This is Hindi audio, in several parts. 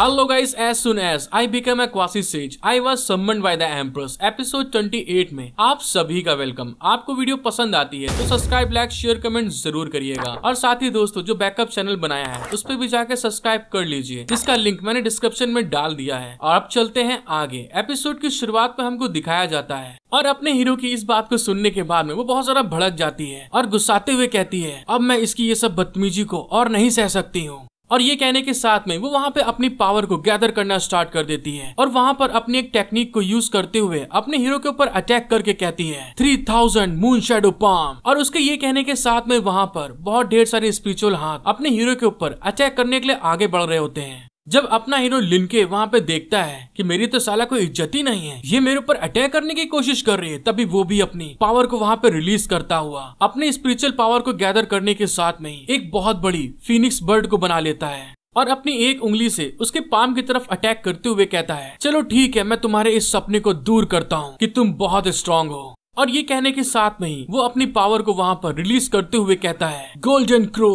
Hello guys, as soon as I became a quasi sage, I was summoned by the Empress Episode 28 में आप सभी का वेलकम आपको वीडियो पसंद आती है तो सब्सक्राइब लाइक शेयर कमेंट जरूर करिएगा और साथ ही दोस्तों जो बैकअप चैनल बनाया है उस पर भी जाके सब्सक्राइब कर लीजिए जिसका लिंक मैंने डिस्क्रिप्शन में डाल दिया है और अब चलते हैं आगे एपिसोड की शुरुआत में हमको दिखाया जाता है और अपने हीरो की इस बात को सुनने के बाद में वो बहुत ज्यादा भड़क जाती है और गुस्साते हुए कहती है अब मैं इसकी ये सब बदतमीजी को और नहीं सह सकती हूँ और ये कहने के साथ में वो वहां पे अपनी पावर को गैदर करना स्टार्ट कर देती है और वहां पर अपनी एक टेक्निक को यूज करते हुए अपने हीरो के ऊपर अटैक करके कहती है three thousand moon shadow palm और उसके ये कहने के साथ में वहां पर बहुत ढेर सारे स्पिरिचुअल हाथ अपने हीरो के ऊपर अटैक करने के लिए आगे बढ़ रहे होते हैं जब अपना हीरो लिनके वहाँ पे देखता है कि मेरी तो साला कोई इज्जत ही नहीं है ये मेरे ऊपर अटैक करने की कोशिश कर रही है तभी वो भी अपनी पावर को वहाँ पे रिलीज करता हुआ अपने स्पिरिचुअल पावर को गैदर करने के साथ में ही एक बहुत बड़ी फिनिक्स बर्ड को बना लेता है और अपनी एक उंगली से उसके पाम की तरफ अटैक करते हुए कहता है चलो ठीक है मैं तुम्हारे इस सपने को दूर करता हूँ कि तुम बहुत स्ट्रांग हो और ये कहने के साथ में ही वो अपनी पावर को वहाँ पर रिलीज करते हुए कहता है golden crow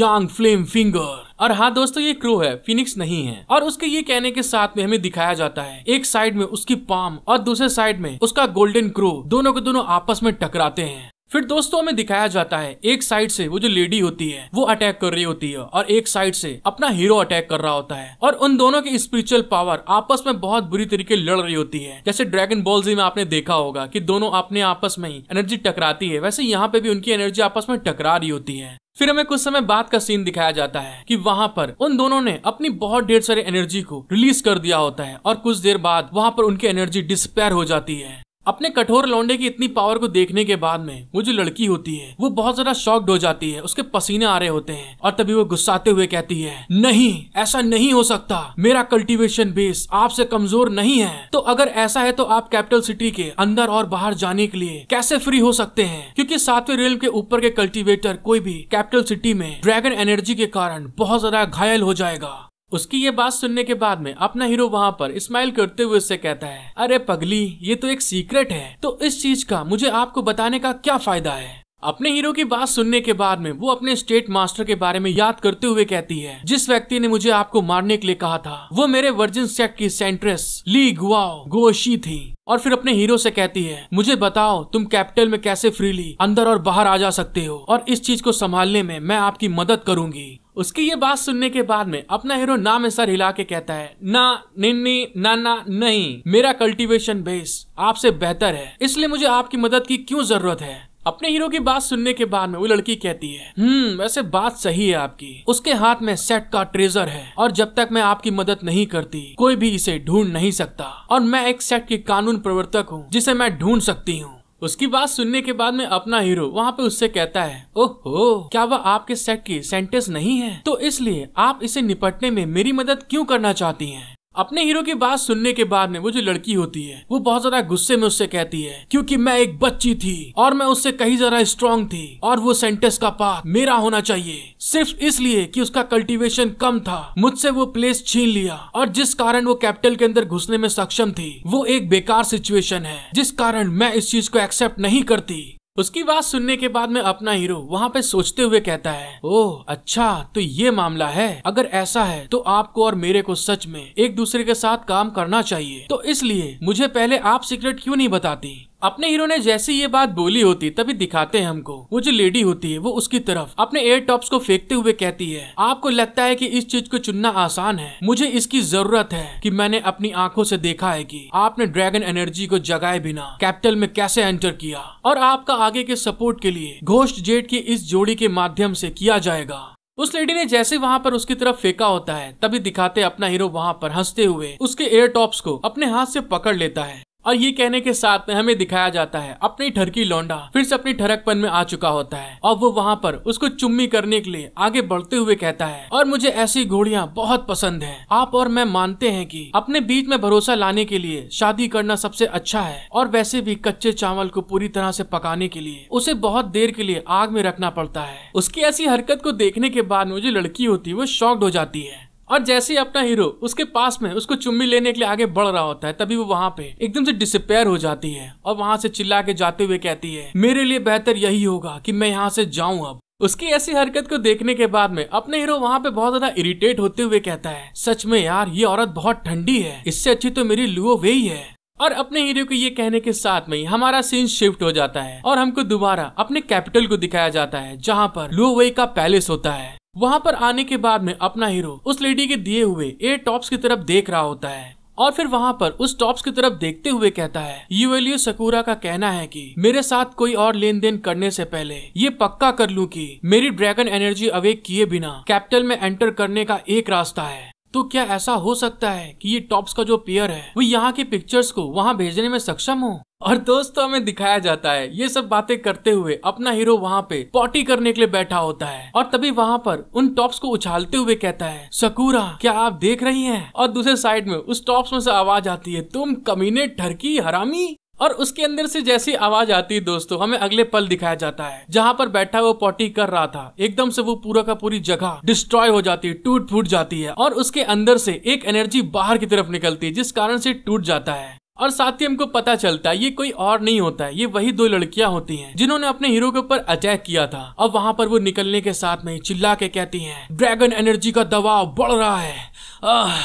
young flame finger और हाँ दोस्तों ये क्रो है फिनिक्स नहीं है और उसके ये कहने के साथ में हमें दिखाया जाता है एक साइड में उसकी पाम और दूसरे साइड में उसका गोल्डन क्रो दोनों के दोनों आपस में टकराते हैं फिर दोस्तों हमें दिखाया जाता है एक साइड से वो जो लेडी होती है वो अटैक कर रही होती है और एक साइड से अपना हीरो अटैक कर रहा होता है और उन दोनों की स्पिरिचुअल पावर आपस में बहुत बुरी तरीके लड़ रही होती है जैसे ड्रैगन बॉल जी में आपने देखा होगा कि दोनों अपने आपस में ही एनर्जी टकराती है वैसे यहाँ पे भी उनकी एनर्जी आपस में टकरा रही होती है फिर हमें कुछ समय बाद का सीन दिखाया जाता है कि वहां पर उन दोनों ने अपनी बहुत ढेर सारी एनर्जी को रिलीज कर दिया होता है और कुछ देर बाद वहां पर उनकी एनर्जी डिस्पेयर हो जाती है अपने कठोर लौंडे की इतनी पावर को देखने के बाद में वो जो लड़की होती है वो बहुत ज्यादा शॉक्ड हो जाती है उसके पसीने आ रहे होते हैं और तभी वो गुस्साते हुए कहती है नहीं ऐसा नहीं हो सकता मेरा कल्टीवेशन बेस आपसे कमजोर नहीं है तो अगर ऐसा है तो आप कैपिटल सिटी के अंदर और बाहर जाने के लिए कैसे फ्री हो सकते हैं क्योंकि सातवें रेल के ऊपर के कल्टीवेटर कोई भी कैपिटल सिटी में ड्रैगन एनर्जी के कारण बहुत ज्यादा घायल हो जाएगा उसकी ये बात सुनने के बाद में अपना हीरो वहाँ पर स्माइल करते हुए उससे कहता है अरे पगली ये तो एक सीक्रेट है तो इस चीज का मुझे आपको बताने का क्या फायदा है अपने हीरो की बात सुनने के बाद में वो अपने स्टेट मास्टर के बारे में याद करते हुए कहती है जिस व्यक्ति ने मुझे आपको मारने के लिए कहा था वो मेरे वर्जिन सेट की सेंट्रेस ली गुआ गोशी थी और फिर अपने हीरो से कहती है मुझे बताओ तुम कैपिटल में कैसे फ्रीली अंदर और बाहर आ जा सकते हो और इस चीज को संभालने में मैं आपकी मदद करूंगी उसकी ये बात सुनने के बाद में अपना हीरो नाम में सर हिला के कहता है ना निन्नी नाना नहीं मेरा कल्टीवेशन बेस आपसे बेहतर है इसलिए मुझे आपकी मदद की क्यों जरूरत है अपने हीरो की बात सुनने के बाद में वो लड़की कहती है हम्म वैसे बात सही है आपकी उसके हाथ में सेट का ट्रेजर है और जब तक मैं आपकी मदद नहीं करती कोई भी इसे ढूंढ नहीं सकता और मैं एक सेट की कानून प्रवर्तक हूँ जिसे मैं ढूंढ सकती हूँ उसकी बात सुनने के बाद में अपना हीरो वहाँ पे उससे कहता है ओहो क्या वह आपके सेट की सेंटेंस नहीं है तो इसलिए आप इसे निपटने में मेरी मदद क्यों करना चाहती हैं अपने हीरो की बात सुनने के बाद में वो जो लड़की होती है वो बहुत ज्यादा गुस्से में उससे कहती है क्योंकि मैं एक बच्ची थी और मैं उससे कहीं ज्यादा स्ट्रांग थी और वो सेंटेस का पार्ट मेरा होना चाहिए सिर्फ इसलिए कि उसका कल्टीवेशन कम था मुझसे वो प्लेस छीन लिया और जिस कारण वो कैपिटल के अंदर घुसने में सक्षम थी वो एक बेकार सिचुएशन है जिस कारण मैं इस चीज को एक्सेप्ट नहीं करती उसकी बात सुनने के बाद में अपना हीरो वहाँ पे सोचते हुए कहता है ओह अच्छा तो ये मामला है अगर ऐसा है तो आपको और मेरे को सच में एक दूसरे के साथ काम करना चाहिए तो इसलिए मुझे पहले आप सीक्रेट क्यों नहीं बताती अपने हीरो ने जैसे ये बात बोली होती तभी दिखाते हैं हमको वो जो लेडी होती है वो उसकी तरफ अपने एयर टॉप्स को फेंकते हुए कहती है आपको लगता है कि इस चीज को चुनना आसान है मुझे इसकी जरूरत है कि मैंने अपनी आंखों से देखा है कि आपने ड्रैगन एनर्जी को जगाए बिना कैपिटल में कैसे एंटर किया और आपका आगे के सपोर्ट के लिए घोष्ट जेट की इस जोड़ी के माध्यम से किया जाएगा उस लेडी ने जैसे वहाँ पर उसकी तरफ फेंका होता है तभी दिखाते अपना हीरो वहाँ पर हंसते हुए उसके एयर टॉप्स को अपने हाथ से पकड़ लेता है और ये कहने के साथ में हमें दिखाया जाता है अपनी ठरकी लौंडा फिर से अपनी ठरकपन में आ चुका होता है और वो वहाँ पर उसको चुम्मी करने के लिए आगे बढ़ते हुए कहता है और मुझे ऐसी घोड़िया बहुत पसंद है आप और मैं मानते हैं की अपने बीच में भरोसा लाने के लिए शादी करना सबसे अच्छा है और वैसे भी कच्चे चावल को पूरी तरह से पकाने के लिए उसे बहुत देर के लिए आग में रखना पड़ता है उसकी ऐसी हरकत को देखने के बाद मुझे लड़की होती वो शॉक्ड हो जाती है और जैसे ही अपना हीरो उसके पास में उसको चुम्बी लेने के लिए आगे बढ़ रहा होता है तभी वो वहाँ पे एकदम से डिसपेयर हो जाती है और वहाँ से चिल्ला के जाते हुए कहती है मेरे लिए बेहतर यही होगा कि मैं यहाँ से जाऊँ अब उसकी ऐसी हरकत को देखने के बाद में अपने हीरो वहाँ पे बहुत ज्यादा इरिटेट होते हुए कहता है सच में यार ये औरत बहुत ठंडी है इससे अच्छी तो मेरी लुओ वे ही है और अपने हीरो के ये कहने के साथ में ही हमारा सीन शिफ्ट हो जाता है और हमको दोबारा अपने कैपिटल को दिखाया जाता है जहाँ पर लुओ वे का पैलेस होता है वहाँ पर आने के बाद में अपना हीरो उस लेडी के दिए हुए ए टॉप्स की तरफ देख रहा होता है और फिर वहाँ पर उस टॉप्स की तरफ देखते हुए कहता है यूएलियो सकूरा का कहना है कि मेरे साथ कोई और लेन देन करने से पहले ये पक्का कर लूँ कि मेरी ड्रैगन एनर्जी अवेक किए बिना कैपिटल में एंटर करने का एक रास्ता है तो क्या ऐसा हो सकता है कि ये टॉप्स का जो पेयर है वो यहाँ के पिक्चर्स को वहाँ भेजने में सक्षम हो और दोस्तों तो हमें दिखाया जाता है ये सब बातें करते हुए अपना हीरो वहाँ पे पॉटी करने के लिए बैठा होता है और तभी वहाँ पर उन टॉप्स को उछालते हुए कहता है सकूरा क्या आप देख रही हैं और दूसरे साइड में उस टॉप्स में से आवाज आती है तुम कमीने ठरकी हरामी और उसके अंदर से जैसी आवाज आती है दोस्तों हमें अगले पल दिखाया जाता है जहाँ पर बैठा वो पॉटी कर रहा था एकदम से वो पूरा का पूरी जगह डिस्ट्रॉय हो जाती है टूट फूट जाती है और उसके अंदर से एक एनर्जी बाहर की तरफ निकलती है जिस कारण से टूट जाता है और साथ ही हमको पता चलता है ये कोई और नहीं होता है ये वही दो लड़कियां होती हैं जिन्होंने अपने हीरो के ऊपर अटैक किया था और वहां पर वो निकलने के साथ में चिल्ला के कहती हैं ड्रैगन एनर्जी का दबाव बढ़ रहा है आह,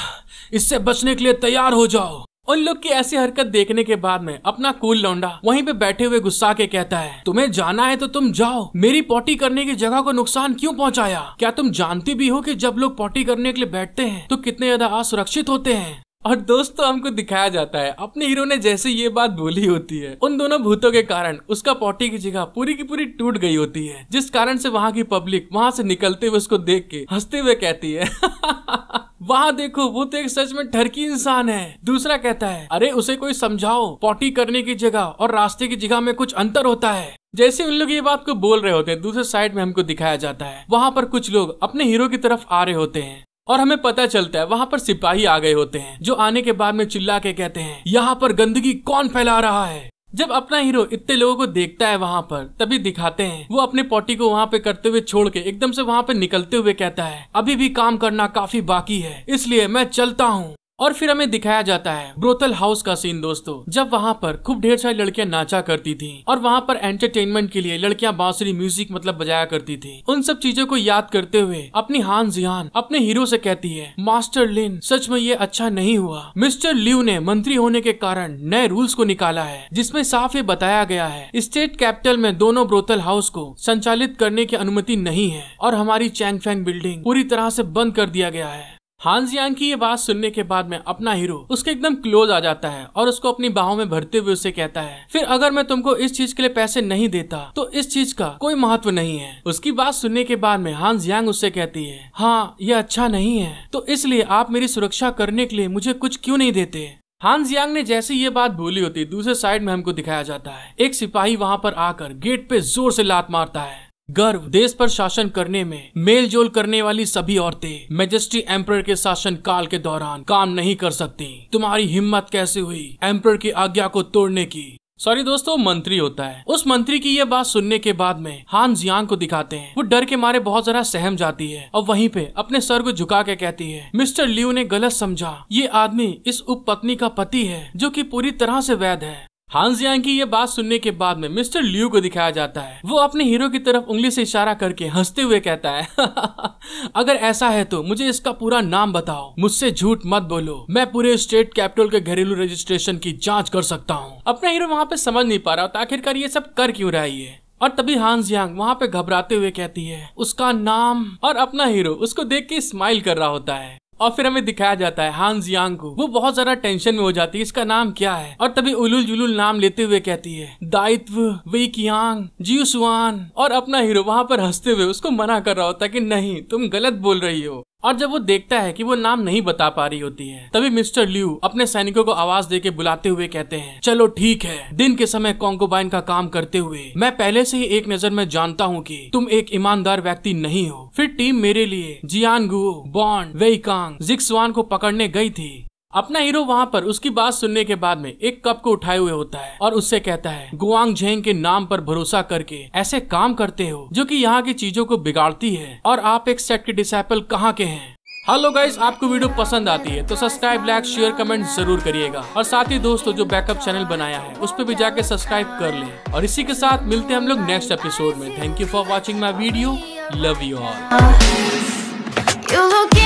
इससे बचने के लिए तैयार हो जाओ उन लोग की ऐसी हरकत देखने के बाद में अपना कूल लौंडा वहीं पे बैठे हुए गुस्सा के कहता है तुम्हें जाना है तो तुम जाओ मेरी पोटी करने की जगह को नुकसान क्यों पहुंचाया क्या तुम जानती भी हो कि जब लोग पोटी करने के लिए बैठते हैं तो कितने ज्यादा असुरक्षित होते हैं और दोस्तों हमको दिखाया जाता है अपने हीरो ने जैसे ये बात बोली होती है उन दोनों भूतों के कारण उसका पॉटी की जगह पूरी की पूरी टूट गई होती है जिस कारण से वहाँ की पब्लिक वहाँ से निकलते हुए उसको देख के हंसते हुए कहती है वहाँ देखो वो तो एक सच में ठरकी इंसान है दूसरा कहता है अरे उसे कोई समझाओ पॉटी करने की जगह और रास्ते की जगह में कुछ अंतर होता है जैसे उन लोग ये बात को बोल रहे होते हैं दूसरे साइड में हमको दिखाया जाता है वहाँ पर कुछ लोग अपने हीरो की तरफ आ रहे होते हैं और हमें पता चलता है वहाँ पर सिपाही आ गए होते हैं जो आने के बाद में चिल्ला के कहते हैं यहाँ पर गंदगी कौन फैला रहा है जब अपना हीरो इतने लोगों को देखता है वहाँ पर तभी दिखाते हैं वो अपने पॉटी को वहाँ पे करते हुए छोड़ के एकदम से वहाँ पे निकलते हुए कहता है अभी भी काम करना काफी बाकी है इसलिए मैं चलता हूँ और फिर हमें दिखाया जाता है ब्रोथल हाउस का सीन दोस्तों जब वहाँ पर खूब ढेर सारी लड़कियाँ नाचा करती थी और वहाँ पर एंटरटेनमेंट के लिए लड़कियाँ बांसुरी म्यूजिक मतलब बजाया करती थी उन सब चीजों को याद करते हुए अपनी हान जियान अपने हीरो से कहती है मास्टर लिन सच में ये अच्छा नहीं हुआ मिस्टर लिव ने मंत्री होने के कारण नए रूल्स को निकाला है जिसमे साफ ये बताया गया है स्टेट कैपिटल में दोनों ब्रोथल हाउस को संचालित करने की अनुमति नहीं है और हमारी चैंग फैंग बिल्डिंग पूरी तरह से बंद कर दिया गया है हानजियांग की ये बात सुनने के बाद में अपना हीरो उसके एकदम क्लोज आ जाता है और उसको अपनी बाहों में भरते हुए उसे कहता है फिर अगर मैं तुमको इस चीज के लिए पैसे नहीं देता तो इस चीज का कोई महत्व नहीं है उसकी बात सुनने के बाद में हानजियांग उससे कहती है हाँ ये अच्छा नहीं है तो इसलिए आप मेरी सुरक्षा करने के लिए मुझे कुछ क्यों नहीं देते हान जियांग ने जैसे ये बात बोली होती दूसरे साइड में हमको दिखाया जाता है एक सिपाही वहाँ पर आकर गेट पे जोर से लात मारता है गर्व देश पर शासन करने में मेल जोल करने वाली सभी औरतें मेजेस्टी एम्पर के शासन काल के दौरान काम नहीं कर सकती तुम्हारी हिम्मत कैसे हुई एम्पर की आज्ञा को तोड़ने की सॉरी दोस्तों मंत्री होता है उस मंत्री की ये बात सुनने के बाद में हान जियांग को दिखाते हैं वो डर के मारे बहुत जरा सहम जाती है और वहीं पे अपने सर को झुका के कहती है मिस्टर लियू ने गलत समझा ये आदमी इस उपपत्नी का पति है जो कि पूरी तरह से वैध है हांजियांग की ये बात सुनने के बाद में मिस्टर लियू को दिखाया जाता है वो अपने हीरो की तरफ उंगली से इशारा करके हंसते हुए कहता है अगर ऐसा है तो मुझे इसका पूरा नाम बताओ मुझसे झूठ मत बोलो मैं पूरे स्टेट कैपिटल के घरेलू रजिस्ट्रेशन की जाँच कर सकता हूँ अपना हीरो वहाँ पे समझ नहीं पा रहा होता आखिरकार ये सब कर क्यों रहा है ये और तभी हांस यांग वहाँ पे घबराते हुए कहती है उसका नाम और अपना हीरो उसको देख के स्माइल कर रहा होता है और फिर हमें दिखाया जाता है हांस यांग को वो बहुत ज्यादा टेंशन में हो जाती है इसका नाम क्या है और तभी उलुल जुलुल नाम लेते हुए कहती है दायित्व वेकियांग जियुसुआन और अपना हीरो वहां पर हंसते हुए उसको मना कर रहा होता है कि नहीं तुम गलत बोल रही हो और जब वो देखता है कि वो नाम नहीं बता पा रही होती है तभी मिस्टर ल्यू अपने सैनिकों को आवाज देके बुलाते हुए कहते हैं चलो ठीक है दिन के समय कॉन्कोबाइन का काम करते हुए मैं पहले से ही एक नजर में जानता हूँ की तुम एक ईमानदार व्यक्ति नहीं हो फिर टीम मेरे लिए जियान गुओ बॉन्ड वेकांग जिक्सवान को पकड़ने गई थी अपना हीरो वहाँ पर उसकी बात सुनने के बाद में एक कप को उठाए हुए होता है और उससे कहता है गुआंग झेंग के नाम पर भरोसा करके ऐसे काम करते हो जो कि यहाँ की चीजों को बिगाड़ती है और आप एक सेट के डिसाइपल कहाँ के हैं हेलो गाइस आपको वीडियो पसंद आती है तो सब्सक्राइब लाइक शेयर कमेंट जरूर करिएगा और साथ ही दोस्तों जो बैकअप चैनल बनाया है उस पर भी जाके सब्सक्राइब कर ले और इसी के साथ मिलते हैं हम लोग नेक्स्ट एपिसोड में thank you for watching my video love you all